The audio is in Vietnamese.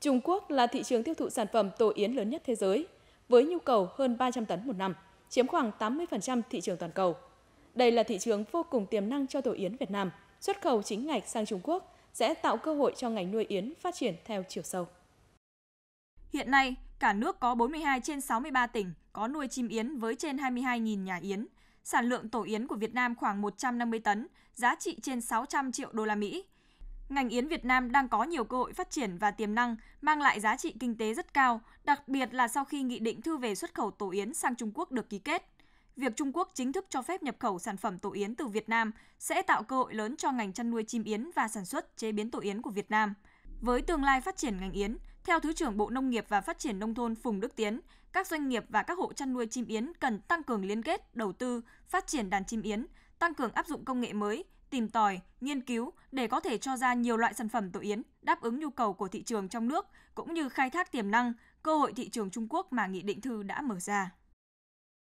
Trung Quốc là thị trường tiêu thụ sản phẩm tổ yến lớn nhất thế giới, với nhu cầu hơn 300 tấn một năm, chiếm khoảng 80% thị trường toàn cầu. Đây là thị trường vô cùng tiềm năng cho tổ yến Việt Nam. Xuất khẩu chính ngạch sang Trung Quốc sẽ tạo cơ hội cho ngành nuôi yến phát triển theo chiều sâu. Hiện nay, cả nước có 42 trên 63 tỉnh có nuôi chim yến với trên 22.000 nhà yến. Sản lượng tổ yến của Việt Nam khoảng 150 tấn, giá trị trên 600 triệu đô la Mỹ ngành yến Việt Nam đang có nhiều cơ hội phát triển và tiềm năng, mang lại giá trị kinh tế rất cao, đặc biệt là sau khi nghị định thư về xuất khẩu tổ yến sang Trung Quốc được ký kết. Việc Trung Quốc chính thức cho phép nhập khẩu sản phẩm tổ yến từ Việt Nam sẽ tạo cơ hội lớn cho ngành chăn nuôi chim yến và sản xuất chế biến tổ yến của Việt Nam. Với tương lai phát triển ngành yến, theo Thứ trưởng Bộ Nông nghiệp và Phát triển Nông thôn Phùng Đức Tiến, các doanh nghiệp và các hộ chăn nuôi chim yến cần tăng cường liên kết, đầu tư, phát triển đàn chim yến, tăng cường áp dụng công nghệ mới, tìm tòi, nghiên cứu để có thể cho ra nhiều loại sản phẩm tổ yến đáp ứng nhu cầu của thị trường trong nước cũng như khai thác tiềm năng, cơ hội thị trường Trung Quốc mà nghị định thư đã mở ra.